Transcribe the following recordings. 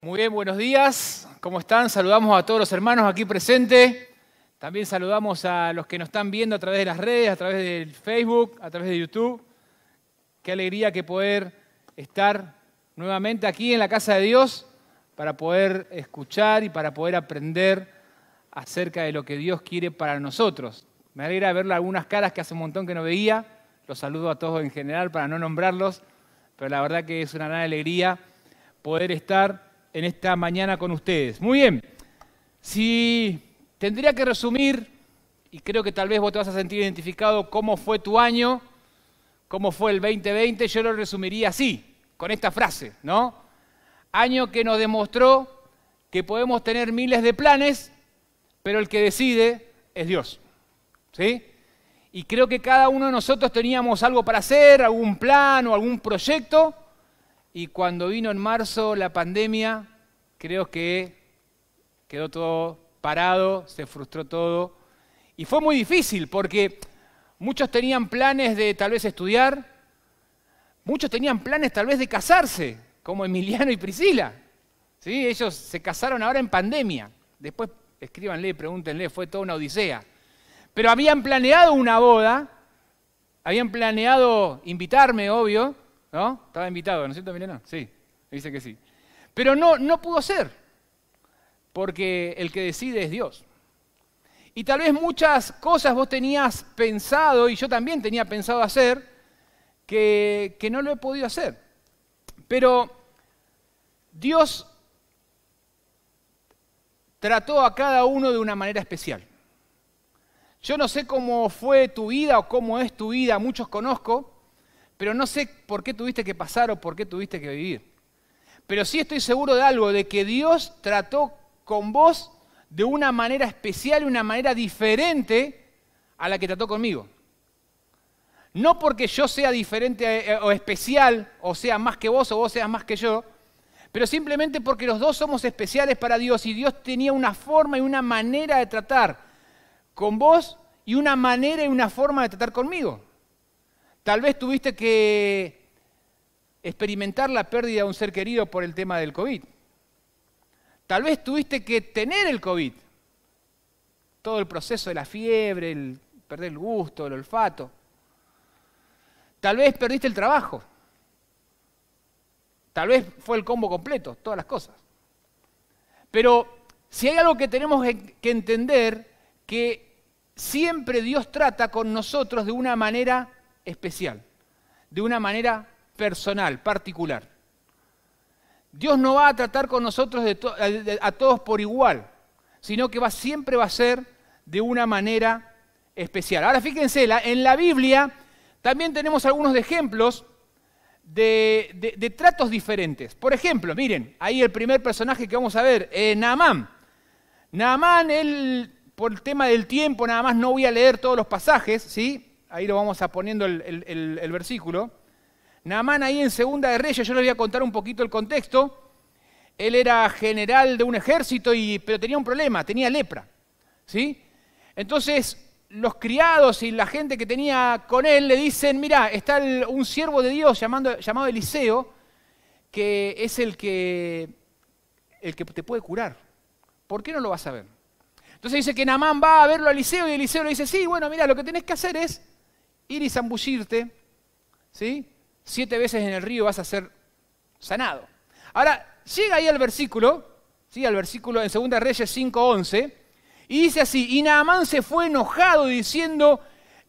Muy bien, buenos días. ¿Cómo están? Saludamos a todos los hermanos aquí presentes. También saludamos a los que nos están viendo a través de las redes, a través del Facebook, a través de YouTube. Qué alegría que poder estar nuevamente aquí en la casa de Dios para poder escuchar y para poder aprender acerca de lo que Dios quiere para nosotros. Me alegra ver algunas caras que hace un montón que no veía. Los saludo a todos en general para no nombrarlos, pero la verdad que es una gran alegría poder estar en esta mañana con ustedes. Muy bien, si tendría que resumir, y creo que tal vez vos te vas a sentir identificado, cómo fue tu año, cómo fue el 2020, yo lo resumiría así, con esta frase, ¿no? Año que nos demostró que podemos tener miles de planes, pero el que decide es Dios. ¿Sí? Y creo que cada uno de nosotros teníamos algo para hacer, algún plan o algún proyecto, y cuando vino en marzo la pandemia, creo que quedó todo parado, se frustró todo. Y fue muy difícil porque muchos tenían planes de tal vez estudiar, muchos tenían planes tal vez de casarse, como Emiliano y Priscila. ¿Sí? Ellos se casaron ahora en pandemia. Después escríbanle, pregúntenle, fue toda una odisea. Pero habían planeado una boda, habían planeado invitarme, obvio, ¿No? Estaba invitado, ¿no es cierto, Milena? Sí, dice que sí. Pero no, no pudo ser, porque el que decide es Dios. Y tal vez muchas cosas vos tenías pensado, y yo también tenía pensado hacer, que, que no lo he podido hacer. Pero Dios trató a cada uno de una manera especial. Yo no sé cómo fue tu vida o cómo es tu vida, muchos conozco, pero no sé por qué tuviste que pasar o por qué tuviste que vivir. Pero sí estoy seguro de algo, de que Dios trató con vos de una manera especial, y una manera diferente a la que trató conmigo. No porque yo sea diferente eh, eh, o especial, o sea más que vos o vos seas más que yo, pero simplemente porque los dos somos especiales para Dios y Dios tenía una forma y una manera de tratar con vos y una manera y una forma de tratar conmigo. Tal vez tuviste que experimentar la pérdida de un ser querido por el tema del COVID. Tal vez tuviste que tener el COVID. Todo el proceso de la fiebre, el perder el gusto, el olfato. Tal vez perdiste el trabajo. Tal vez fue el combo completo, todas las cosas. Pero si hay algo que tenemos que entender, que siempre Dios trata con nosotros de una manera especial, de una manera personal, particular. Dios no va a tratar con nosotros a todos por igual, sino que va, siempre va a ser de una manera especial. Ahora fíjense, en la Biblia también tenemos algunos ejemplos de, tratos diferentes. Por ejemplo, miren, ahí el primer personaje que vamos a ver, eh, Naamán. Naamán, él, por el tema del tiempo, nada más no voy a leer todos los pasajes, ¿sí? ahí lo vamos a poniendo el, versículo. Naamán ahí en Segunda de Reyes, yo les voy a contar un poquito el contexto. Él era general de un ejército, y, pero tenía un problema, tenía lepra. ¿sí? Entonces los criados y la gente que tenía con él le dicen, mira, está un siervo de Dios llamado Eliseo, que es el que, el que te puede curar. ¿Por qué no lo vas a ver? Entonces dice que Namán va a verlo a Eliseo y Eliseo le dice, sí, bueno, mira, lo que tenés que hacer es ir y zambullirte, ¿sí? Siete veces en el río vas a ser sanado. Ahora, llega ahí al versículo, ¿sí? Al versículo en 2 Reyes 5.11, y dice así, y Naamán se fue enojado diciendo,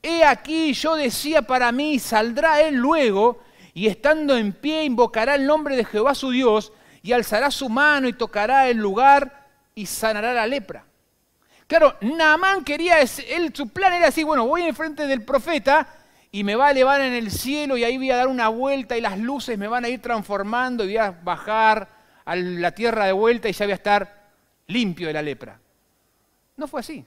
he aquí yo decía para mí, saldrá él luego, y estando en pie invocará el nombre de Jehová su Dios, y alzará su mano y tocará el lugar y sanará la lepra. Claro, Naamán quería, él, su plan era así, bueno, voy enfrente del profeta y me va a elevar en el cielo y ahí voy a dar una vuelta y las luces me van a ir transformando y voy a bajar a la tierra de vuelta y ya voy a estar limpio de la lepra. No fue así.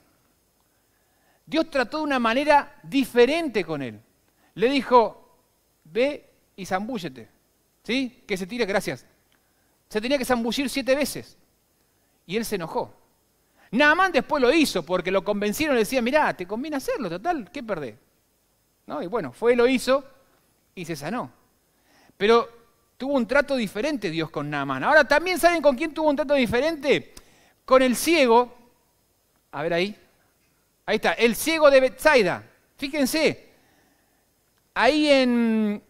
Dios trató de una manera diferente con él. Le dijo, ve y zambúllete. ¿Sí? Que se tire, gracias. Se tenía que zambullir siete veces. Y él se enojó. Naamán después lo hizo porque lo convencieron y le decían, mirá, te conviene hacerlo, total, ¿qué perdés? ¿no? Y bueno, fue, lo hizo y se sanó. Pero tuvo un trato diferente Dios con Naamán. Ahora también saben con quién tuvo un trato diferente. Con el ciego. A ver ahí. Ahí está, el ciego de Bethsaida. Fíjense. Ahí en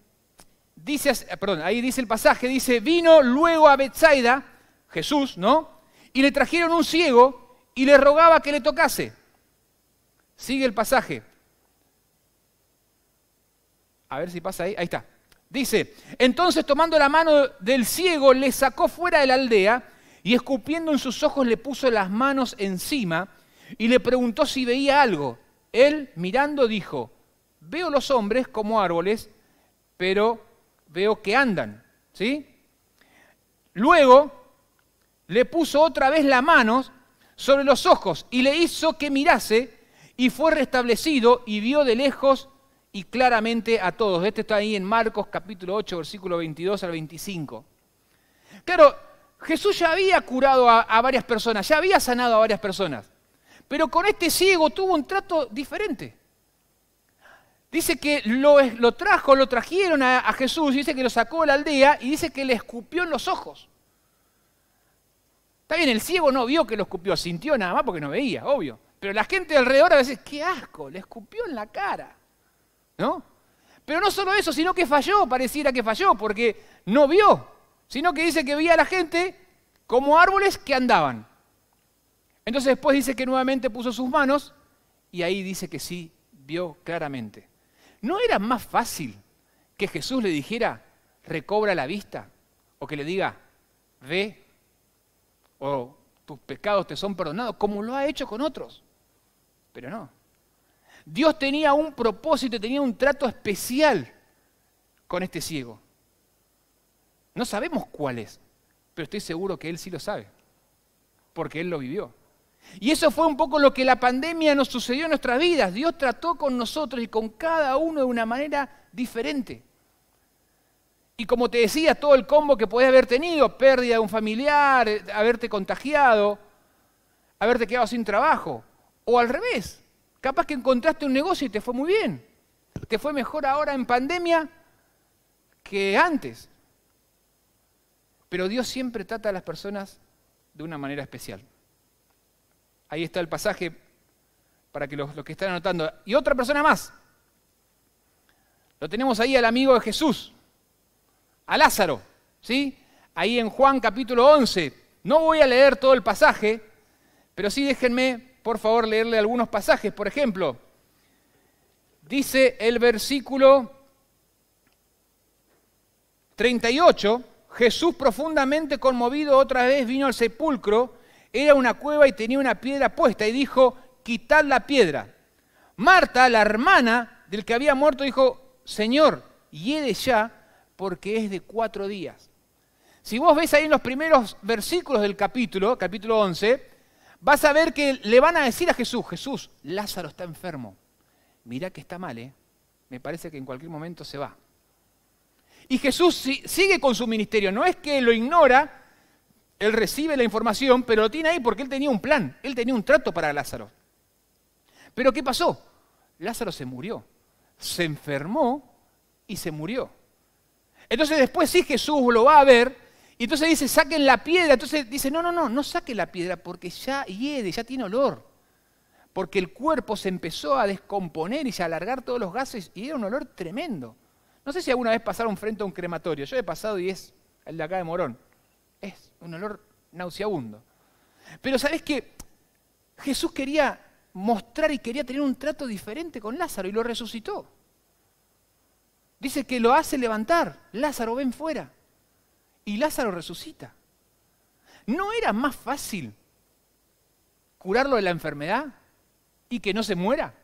dice, eh, perdón, ahí dice el pasaje, dice, "Vino luego a Bethsaida Jesús, ¿no? Y le trajeron un ciego y le rogaba que le tocase." Sigue el pasaje. A ver si pasa ahí. Ahí está. Dice, entonces tomando la mano del ciego, le sacó fuera de la aldea y escupiendo en sus ojos le puso las manos encima y le preguntó si veía algo. Él, mirando, dijo, veo los hombres como árboles, pero veo que andan. ¿Sí? Luego le puso otra vez la mano sobre los ojos y le hizo que mirase y fue restablecido y vio de lejos y claramente a todos. Este está ahí en Marcos capítulo 8, versículo 22 al 25. Claro, Jesús ya había curado a, varias personas, ya había sanado a varias personas, pero con este ciego tuvo un trato diferente. Dice que lo, trajo, lo trajeron a, Jesús, dice que lo sacó de la aldea y dice que le escupió en los ojos. Está bien, el ciego no vio que lo escupió, sintió nada más porque no veía, obvio. Pero la gente alrededor a veces, qué asco, le escupió en la cara. Pero no solo eso, sino que falló, pareciera que falló, porque no vio, sino que dice que veía a la gente como árboles que andaban. Entonces después dice que nuevamente puso sus manos y ahí dice que sí, vio claramente. ¿No era más fácil que Jesús le dijera, recobra la vista? O que le diga, ve, o tus pecados te son perdonados, como lo ha hecho con otros. Pero no. Dios tenía un propósito, tenía un trato especial con este ciego. No sabemos cuál es, pero estoy seguro que Él sí lo sabe, porque Él lo vivió. Y eso fue un poco lo que la pandemia nos sucedió en nuestras vidas. Dios trató con nosotros y con cada uno de una manera diferente. Y como te decía, todo el combo que podés haber tenido, pérdida de un familiar, eh, haberte contagiado, haberte quedado sin trabajo, o al revés, Capaz que encontraste un negocio y te fue muy bien. Te fue mejor ahora en pandemia que antes. Pero Dios siempre trata a las personas de una manera especial. Ahí está el pasaje para que los, que están anotando. Y otra persona más. Lo tenemos ahí al amigo de Jesús, a Lázaro, ¿sí? Ahí en Juan capítulo 11. No voy a leer todo el pasaje, pero sí déjenme por favor leerle algunos pasajes. Por ejemplo, dice el versículo 38, Jesús profundamente conmovido otra vez vino al sepulcro, era una cueva y tenía una piedra puesta y dijo, quitad la piedra. Marta, la hermana del que había muerto, dijo, Señor, hiede ya porque es de cuatro días. Si vos ves ahí en los primeros versículos del capítulo, capítulo 11, vas a ver que le van a decir a Jesús, Jesús, Lázaro está enfermo. Mirá que está mal, ¿eh? Me parece que en cualquier momento se va. Y Jesús sigue con su ministerio. No es que lo ignora, él recibe la información, pero lo tiene ahí porque él tenía un plan, él tenía un trato para Lázaro. Pero ¿qué pasó? Lázaro se murió, se enfermó y se murió. Entonces después sí Jesús lo va a ver y entonces dice, saquen la piedra. Entonces dice, no, no, no, no saquen la piedra porque ya hiede, ya tiene olor. Porque el cuerpo se empezó a descomponer y a alargar todos los gases y era un olor tremendo. No sé si alguna vez pasaron frente a un crematorio. Yo he pasado y es el de acá de Morón. Es un olor nauseabundo. Pero sabes que Jesús quería mostrar y quería tener un trato diferente con Lázaro y lo resucitó. Dice que lo hace levantar. Lázaro, ven fuera y Lázaro resucita. ¿No era más fácil curarlo de la enfermedad y que no se muera?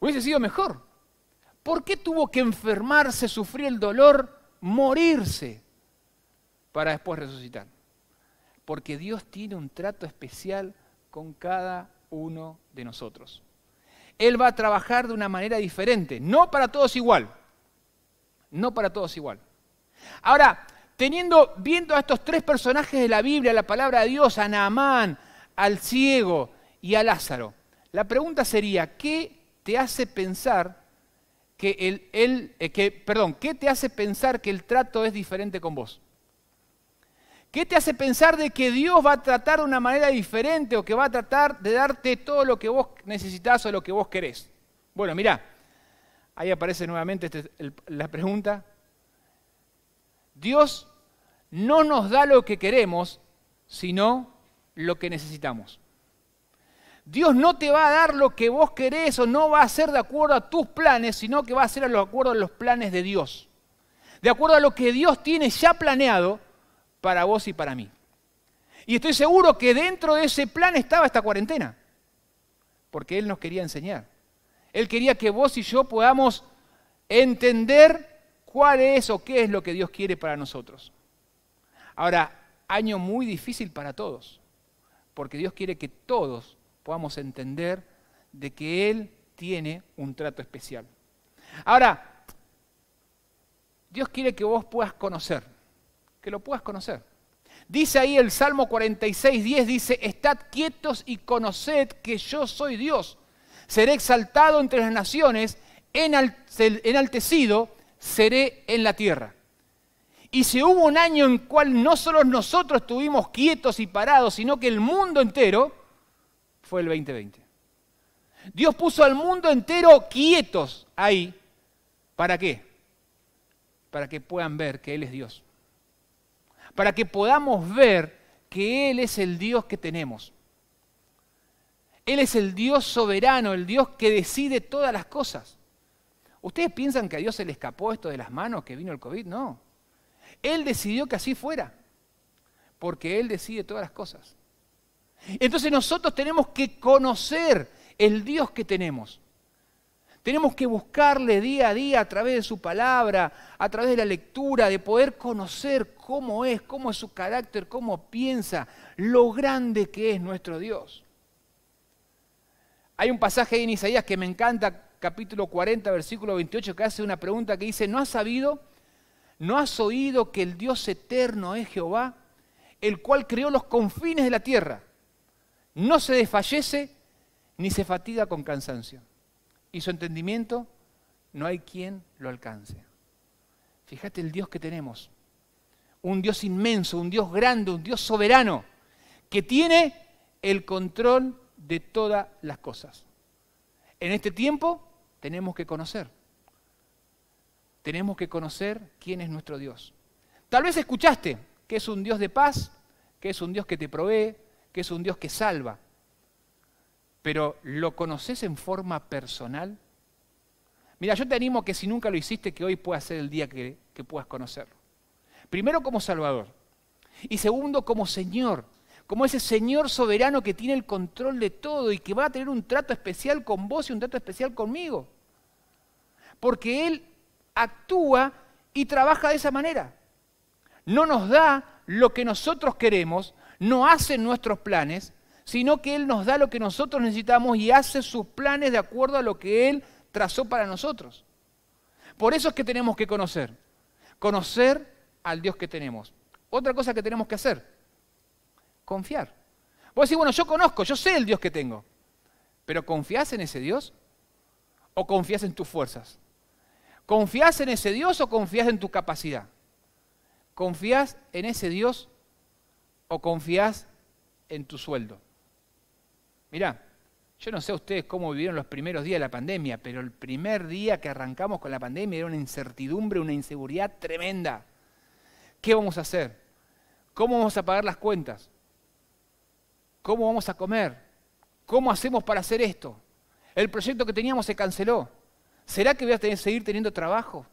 Hubiese sido mejor. ¿Por qué tuvo que enfermarse, sufrir el dolor, morirse para después resucitar? Porque Dios tiene un trato especial con cada uno de nosotros. Él va a trabajar de una manera diferente, no para todos igual, no para todos igual. Ahora, teniendo, viendo a estos tres personajes de la Biblia, la palabra de Dios, a Naamán, al ciego y a Lázaro, la pregunta sería, ¿qué te hace pensar que el, eh, que, ¿qué te hace pensar que el trato es diferente con vos? ¿Qué te hace pensar de que Dios va a tratar de una manera diferente o que va a tratar de darte todo lo que vos necesitas o lo que vos querés? Bueno, mirá, ahí aparece nuevamente este, la pregunta, Dios no nos da lo que queremos, sino lo que necesitamos. Dios no te va a dar lo que vos querés o no va a ser de acuerdo a tus planes, sino que va a ser de acuerdo a los planes de Dios. De acuerdo a lo que Dios tiene ya planeado para vos y para mí. Y estoy seguro que dentro de ese plan estaba esta cuarentena. Porque Él nos quería enseñar. Él quería que vos y yo podamos entender cuál es o qué es lo que Dios quiere para nosotros. Ahora, año muy difícil para todos, porque Dios quiere que todos podamos entender de que Él tiene un trato especial. Ahora, Dios quiere que vos puedas conocer, que lo puedas conocer. Dice ahí el Salmo 46, 10, dice, estad quietos y conoced que yo soy Dios. Seré exaltado entre las naciones, enaltecido seré en la tierra. Y si hubo un año en cual no solo nosotros estuvimos quietos y parados, sino que el mundo entero, fue el 2020. Dios puso al mundo entero quietos ahí. ¿Para qué? Para que puedan ver que Él es Dios. Para que podamos ver que Él es el Dios que tenemos. Él es el Dios soberano, el Dios que decide todas las cosas. ¿Ustedes piensan que a Dios se le escapó esto de las manos, que vino el COVID? No. Él decidió que así fuera, porque Él decide todas las cosas. Entonces nosotros tenemos que conocer el Dios que tenemos. Tenemos que buscarle día a día a través de su palabra, a través de la lectura, de poder conocer cómo es, cómo es su carácter, cómo piensa, lo grande que es nuestro Dios. Hay un pasaje en Isaías que me encanta capítulo 40, versículo 28, que hace una pregunta que dice, ¿no has sabido? ¿No has oído que el Dios eterno es Jehová, el cual creó los confines de la tierra? No se desfallece ni se fatiga con cansancio. Y su entendimiento no hay quien lo alcance. Fíjate el Dios que tenemos. Un Dios inmenso, un Dios grande, un Dios soberano, que tiene el control de todas las cosas. En este tiempo tenemos que conocer. Tenemos que conocer quién es nuestro Dios. Tal vez escuchaste que es un Dios de paz, que es un Dios que te provee, que es un Dios que salva. Pero ¿lo conoces en forma personal? Mira, yo te animo que si nunca lo hiciste, que hoy pueda ser el día que, que puedas conocerlo. Primero como Salvador y segundo como Señor como ese Señor soberano que tiene el control de todo y que va a tener un trato especial con vos y un trato especial conmigo. Porque Él actúa y trabaja de esa manera. No nos da lo que nosotros queremos, no hace nuestros planes, sino que Él nos da lo que nosotros necesitamos y hace sus planes de acuerdo a lo que Él trazó para nosotros. Por eso es que tenemos que conocer, conocer al Dios que tenemos. Otra cosa que tenemos que hacer, confiar. Vos decís, bueno, yo conozco, yo sé el Dios que tengo, pero ¿confías en ese Dios o confías en tus fuerzas? ¿Confías en ese Dios o confiás en tu capacidad? ¿Confías en ese Dios o confiás en tu sueldo? Mirá, yo no sé ustedes cómo vivieron los primeros días de la pandemia, pero el primer día que arrancamos con la pandemia era una incertidumbre, una inseguridad tremenda. ¿Qué vamos a hacer? ¿Cómo vamos a pagar las cuentas? ¿Cómo vamos a comer? ¿Cómo hacemos para hacer esto? El proyecto que teníamos se canceló. ¿Será que voy a seguir teniendo trabajo?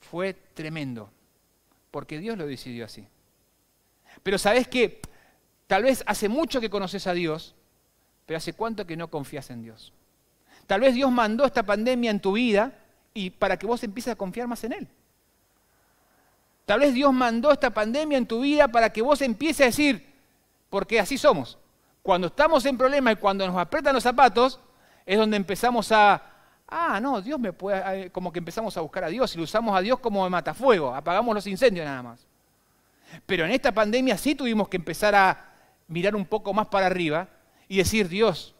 Fue tremendo, porque Dios lo decidió así. Pero sabes que tal vez hace mucho que conoces a Dios, pero hace cuánto que no confías en Dios. Tal vez Dios mandó esta pandemia en tu vida y para que vos empieces a confiar más en Él. Tal vez Dios mandó esta pandemia en tu vida para que vos empieces a decir, porque así somos. Cuando estamos en problemas y cuando nos aprietan los zapatos, es donde empezamos a, ah, no, Dios me puede, eh, como que empezamos a buscar a Dios y lo usamos a Dios como de matafuego, apagamos los incendios nada más. Pero en esta pandemia sí tuvimos que empezar a mirar un poco más para arriba y decir, Dios,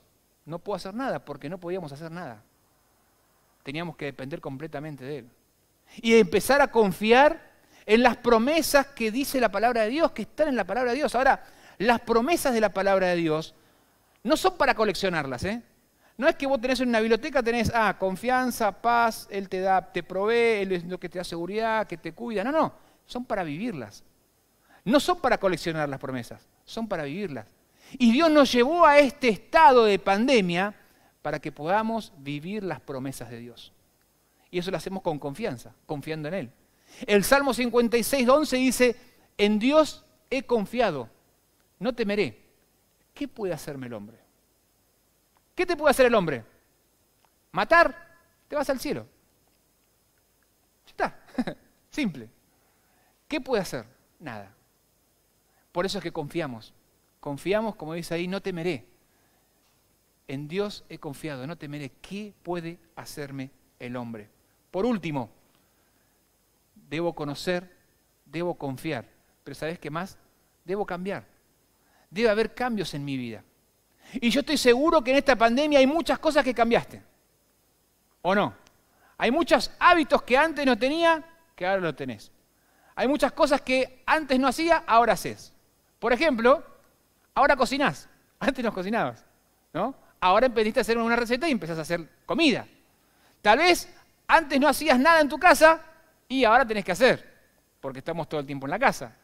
no puedo hacer nada porque no podíamos hacer nada. Teníamos que depender completamente de Él. Y empezar a confiar en las promesas que dice la palabra de Dios, que están en la palabra de Dios. Ahora, las promesas de la palabra de Dios no son para coleccionarlas, ¿eh? No es que vos tenés en una biblioteca, tenés, ah, confianza, paz, Él te da, te provee, Él es lo que te da seguridad, que te cuida. No, no, son para vivirlas. No son para coleccionar las promesas, son para vivirlas. Y Dios nos llevó a este estado de pandemia para que podamos vivir las promesas de Dios. Y eso lo hacemos con confianza, confiando en Él. El Salmo 56, 11 dice, en Dios he confiado no temeré. ¿Qué puede hacerme el hombre? ¿Qué te puede hacer el hombre? ¿Matar? Te vas al cielo. Ya está. Simple. ¿Qué puede hacer? Nada. Por eso es que confiamos. Confiamos, como dice ahí, no temeré. En Dios he confiado, no temeré. ¿Qué puede hacerme el hombre? Por último, debo conocer, debo confiar, pero ¿sabes qué más? Debo cambiar debe haber cambios en mi vida. Y yo estoy seguro que en esta pandemia hay muchas cosas que cambiaste. ¿O no? Hay muchos hábitos que antes no tenía, que ahora lo tenés. Hay muchas cosas que antes no hacía, ahora haces. Por ejemplo, ahora cocinás. Antes no cocinabas, ¿no? Ahora empezaste a hacer una receta y empezás a hacer comida. Tal vez antes no hacías nada en tu casa y ahora tenés que hacer, porque estamos todo el tiempo en la casa.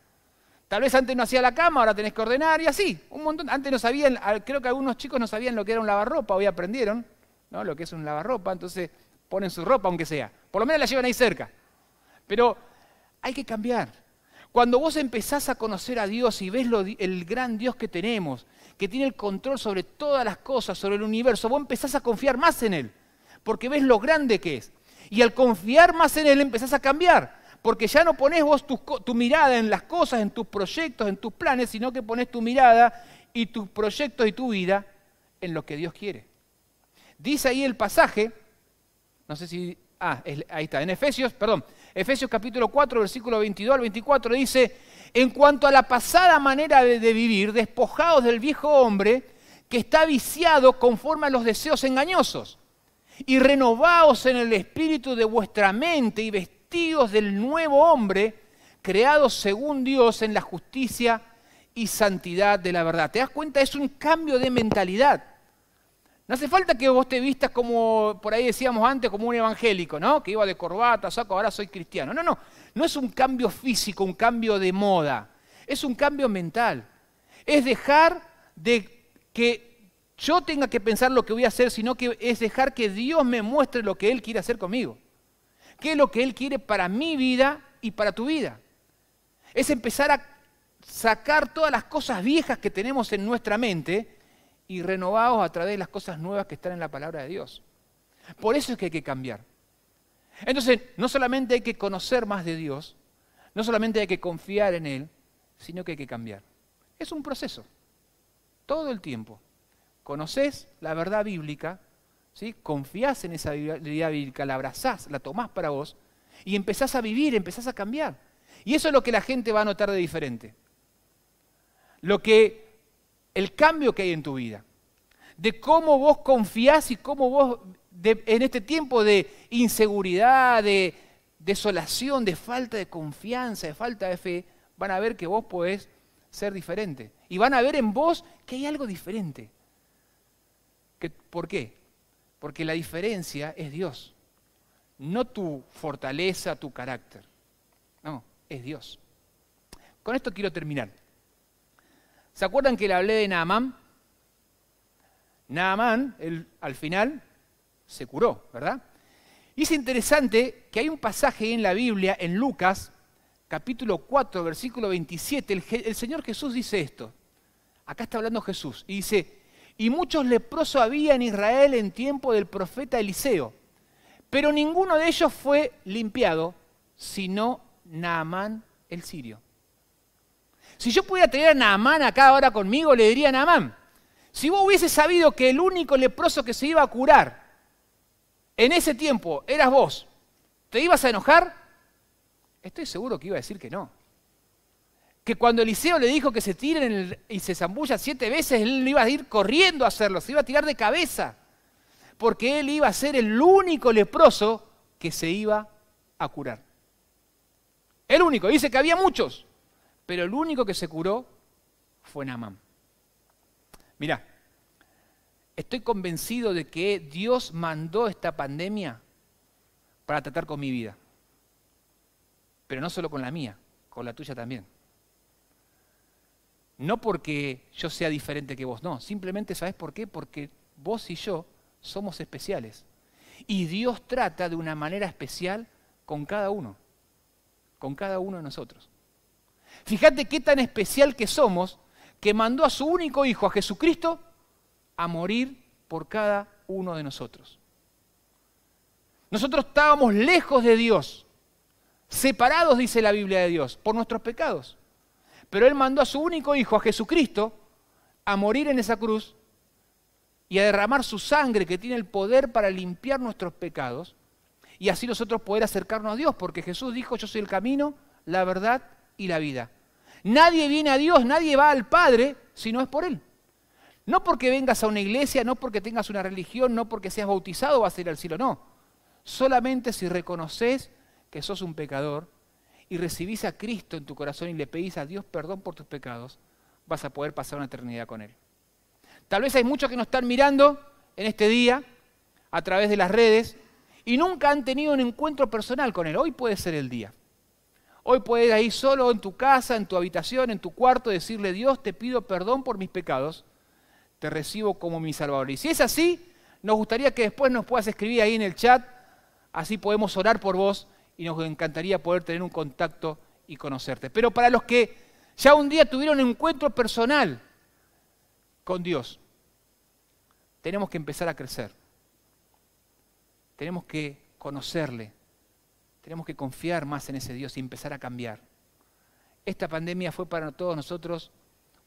Tal vez antes no hacía la cama, ahora tenés que ordenar y así. Un montón. Antes no sabían, creo que algunos chicos no sabían lo que era un lavarropa, hoy aprendieron ¿no? lo que es un lavarropa, entonces ponen su ropa aunque sea. Por lo menos la llevan ahí cerca. Pero hay que cambiar. Cuando vos empezás a conocer a Dios y ves lo, el gran Dios que tenemos, que tiene el control sobre todas las cosas, sobre el universo, vos empezás a confiar más en Él, porque ves lo grande que es. Y al confiar más en Él empezás a cambiar porque ya no pones vos tu, mirada en las cosas, en tus proyectos, en tus planes, sino que pones tu mirada y tus proyectos y tu vida en lo que Dios quiere. Dice ahí el pasaje, no sé si, ah, ahí está, en Efesios, perdón, Efesios capítulo 4, versículo 22 al 24 dice, en cuanto a la pasada manera de, vivir, despojados del viejo hombre, que está viciado conforme a los deseos engañosos. Y renovaos en el espíritu de vuestra mente y vestidos vestidos del nuevo hombre, creado según Dios en la justicia y santidad de la verdad. ¿Te das cuenta? Es un cambio de mentalidad. No hace falta que vos te vistas como, por ahí decíamos antes, como un evangélico, ¿no? Que iba de corbata, saco, ahora soy cristiano. No, no, no es un cambio físico, un cambio de moda. Es un cambio mental. Es dejar de que yo tenga que pensar lo que voy a hacer, sino que es dejar que Dios me muestre lo que Él quiere hacer conmigo qué es lo que Él quiere para mi vida y para tu vida. Es empezar a sacar todas las cosas viejas que tenemos en nuestra mente y renovados a través de las cosas nuevas que están en la palabra de Dios. Por eso es que hay que cambiar. Entonces, no solamente hay que conocer más de Dios, no solamente hay que confiar en Él, sino que hay que cambiar. Es un proceso, todo el tiempo. Conoces la verdad bíblica, ¿sí? Confiás en esa realidad bíblica, la abrazás, la tomás para vos y empezás a vivir, empezás a cambiar. Y eso es lo que la gente va a notar de diferente. Lo que el cambio que hay en tu vida, de cómo vos confiás y cómo vos en este tiempo de inseguridad, de desolación, de falta de confianza, de falta de fe, van a ver que vos podés ser diferente. Y van a ver en vos que hay algo diferente. ¿Por qué? Porque la diferencia es Dios. No tu fortaleza, tu carácter. No, es Dios. Con esto quiero terminar. ¿Se acuerdan que le hablé de Naamán? Naamán, él, al final, se curó, ¿verdad? Y es interesante que hay un pasaje en la Biblia, en Lucas, capítulo 4, versículo 27, el Señor Jesús dice esto. Acá está hablando Jesús y dice, y muchos leprosos había en Israel en tiempo del profeta Eliseo. Pero ninguno de ellos fue limpiado, sino Naamán el sirio. Si yo pudiera tener a Naamán acá ahora conmigo, le diría a Naamán, si vos hubiese sabido que el único leproso que se iba a curar en ese tiempo eras vos, ¿te ibas a enojar? Estoy seguro que iba a decir que no que cuando Eliseo le dijo que se tiren y se zambulla siete veces, él iba a ir corriendo a hacerlo, se iba a tirar de cabeza, porque él iba a ser el único leproso que se iba a curar. El único, dice que había muchos, pero el único que se curó fue Naamán. Mirá, estoy convencido de que Dios mandó esta pandemia para tratar con mi vida, pero no solo con la mía, con la tuya también. No porque yo sea diferente que vos, no. Simplemente, ¿sabes por qué? Porque vos y yo somos especiales. Y Dios trata de una manera especial con cada uno, con cada uno de nosotros. Fíjate qué tan especial que somos que mandó a su único hijo, a Jesucristo, a morir por cada uno de nosotros. Nosotros estábamos lejos de Dios, separados, dice la Biblia de Dios, por nuestros pecados. Pero Él mandó a su único hijo, a Jesucristo, a morir en esa cruz y a derramar su sangre que tiene el poder para limpiar nuestros pecados y así nosotros poder acercarnos a Dios, porque Jesús dijo, yo soy el camino, la verdad y la vida. Nadie viene a Dios, nadie va al Padre si no es por Él. No porque vengas a una iglesia, no porque tengas una religión, no porque seas bautizado vas a ir al cielo, no. Solamente si reconoces que sos un pecador y recibís a Cristo en tu corazón y le pedís a Dios perdón por tus pecados, vas a poder pasar una eternidad con Él. Tal vez hay muchos que nos están mirando en este día a través de las redes y nunca han tenido un encuentro personal con Él. Hoy puede ser el día. Hoy puedes ir ahí solo en tu casa, en tu habitación, en tu cuarto, decirle, Dios, te pido perdón por mis pecados, te recibo como mi Salvador. Y si es así, nos gustaría que después nos puedas escribir ahí en el chat, así podemos orar por vos y nos encantaría poder tener un contacto y conocerte. Pero para los que ya un día tuvieron un encuentro personal con Dios, tenemos que empezar a crecer. Tenemos que conocerle. Tenemos que confiar más en ese Dios y empezar a cambiar. Esta pandemia fue para todos nosotros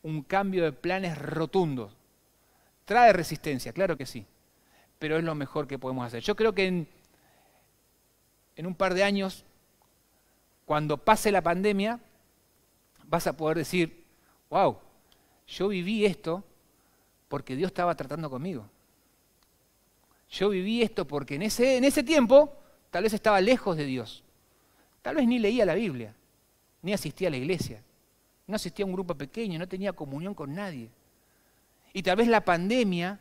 un cambio de planes rotundo. Trae resistencia, claro que sí, pero es lo mejor que podemos hacer. Yo creo que en en un par de años, cuando pase la pandemia, vas a poder decir, wow, yo viví esto porque Dios estaba tratando conmigo. Yo viví esto porque en ese, en ese tiempo tal vez estaba lejos de Dios. Tal vez ni leía la Biblia, ni asistía a la iglesia, no asistía a un grupo pequeño, no tenía comunión con nadie. Y tal vez la pandemia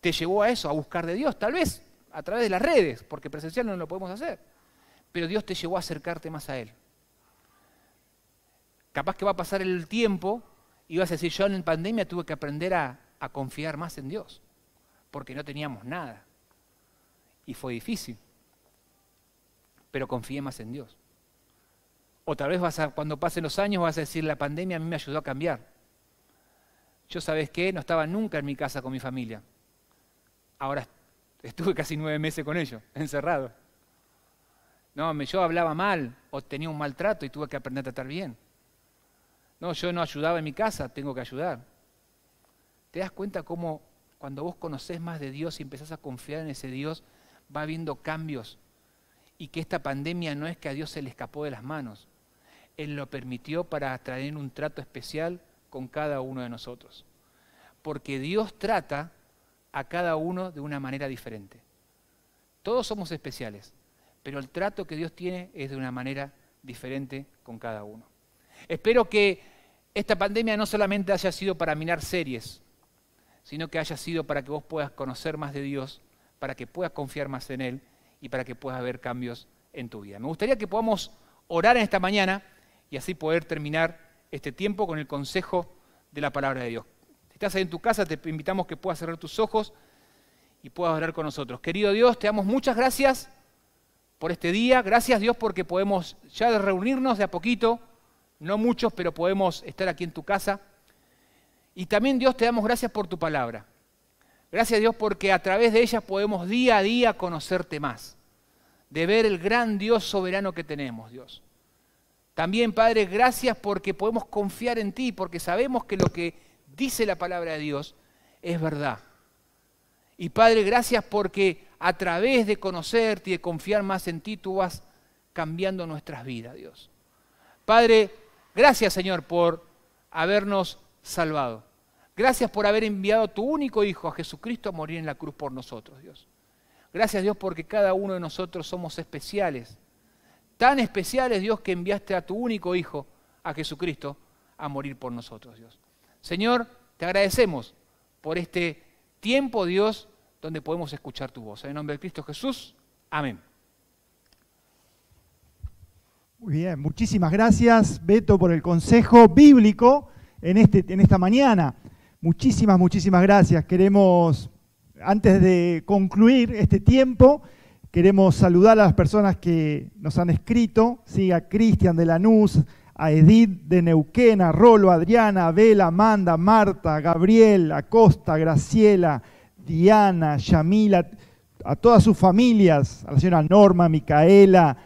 te llevó a eso, a buscar de Dios. Tal vez a través de las redes, porque presencial no lo podemos hacer. Pero Dios te llevó a acercarte más a Él. Capaz que va a pasar el tiempo y vas a decir, yo en pandemia tuve que aprender a, confiar más en Dios, porque no teníamos nada. Y fue difícil, pero confié más en Dios. O tal vez vas a, cuando pasen los años vas a decir, la pandemia a mí me ayudó a cambiar. Yo sabes qué, no estaba nunca en mi casa con mi familia. Ahora Estuve casi nueve meses con ellos, encerrado. No, yo hablaba mal o tenía un maltrato y tuve que aprender a tratar bien. No, yo no ayudaba en mi casa, tengo que ayudar. ¿Te das cuenta cómo cuando vos conocés más de Dios y empezás a confiar en ese Dios, va habiendo cambios? Y que esta pandemia no es que a Dios se le escapó de las manos. Él lo permitió para traer un trato especial con cada uno de nosotros. Porque Dios trata a cada uno de una manera diferente. Todos somos especiales, pero el trato que Dios tiene es de una manera diferente con cada uno. Espero que esta pandemia no solamente haya sido para minar series, sino que haya sido para que vos puedas conocer más de Dios, para que puedas confiar más en Él y para que puedas haber cambios en tu vida. Me gustaría que podamos orar en esta mañana y así poder terminar este tiempo con el consejo de la palabra de Dios casa en tu casa, te invitamos que puedas cerrar tus ojos y puedas orar con nosotros. Querido Dios, te damos muchas gracias por este día. Gracias Dios porque podemos ya reunirnos de a poquito, no muchos, pero podemos estar aquí en tu casa. Y también Dios te damos gracias por tu palabra. Gracias Dios porque a través de ella podemos día a día conocerte más, de ver el gran Dios soberano que tenemos, Dios. También, Padre, gracias porque podemos confiar en ti, porque sabemos que lo que dice la palabra de Dios es verdad. Y Padre, gracias porque a través de conocerte y de confiar más en ti, tú vas cambiando nuestras vidas, Dios. Padre, gracias Señor por habernos salvado. Gracias por haber enviado a tu único Hijo, a Jesucristo, a morir en la cruz por nosotros, Dios. Gracias Dios porque cada uno de nosotros somos especiales. Tan especiales, Dios, que enviaste a tu único Hijo, a Jesucristo, a morir por nosotros, Dios. Señor, te agradecemos por este tiempo, Dios, donde podemos escuchar tu voz. En el nombre de Cristo Jesús, amén. Muy bien, muchísimas gracias, Beto, por el consejo bíblico en, este, esta mañana. Muchísimas, muchísimas gracias. Queremos, antes de concluir este tiempo, queremos saludar a las personas que nos han escrito, siga Cristian de Lanús, a Edith de Neuquén, a Rolo, Adriana, vela Amanda, Marta, Gabriel, Acosta, Graciela, Diana, Yamila, a todas sus familias, a la señora Norma, Micaela,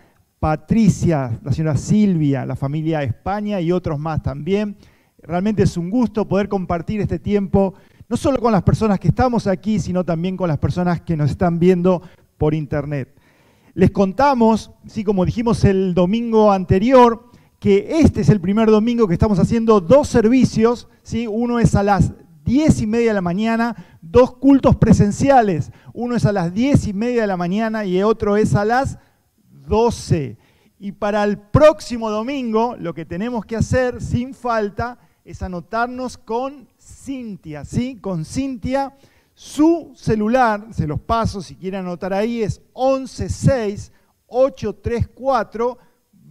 Patricia, la señora Silvia, la familia España y otros más también. Realmente es un gusto poder compartir este tiempo, no solo con las personas que estamos aquí, sino también con las personas que nos están viendo por internet. Les contamos, sí, como dijimos el domingo anterior, que este es el primer domingo que estamos haciendo dos servicios, ¿sí? uno es a las 10 y media de la mañana, dos cultos presenciales, uno es a las diez y media de la mañana y otro es a las 12. Y para el próximo domingo lo que tenemos que hacer sin falta es anotarnos con Cintia, ¿sí? Con Cintia, su celular, se los paso si quieren anotar ahí, es 116 834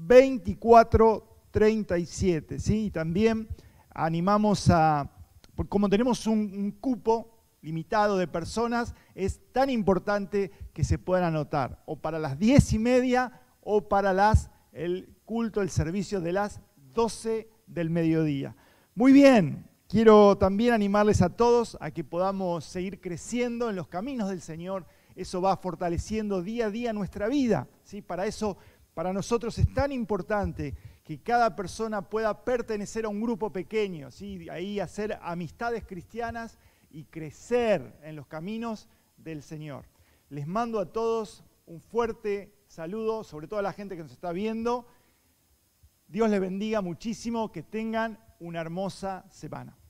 2437. ¿sí? Y también animamos a, como tenemos un, cupo limitado de personas, es tan importante que se puedan anotar o para las 10 y media o para las, el culto, el servicio de las 12 del mediodía. Muy bien, quiero también animarles a todos a que podamos seguir creciendo en los caminos del Señor. Eso va fortaleciendo día a día nuestra vida. ¿sí? Para eso para nosotros es tan importante que cada persona pueda pertenecer a un grupo pequeño, ¿sí? ahí hacer amistades cristianas y crecer en los caminos del Señor. Les mando a todos un fuerte saludo, sobre todo a la gente que nos está viendo. Dios les bendiga muchísimo, que tengan una hermosa semana.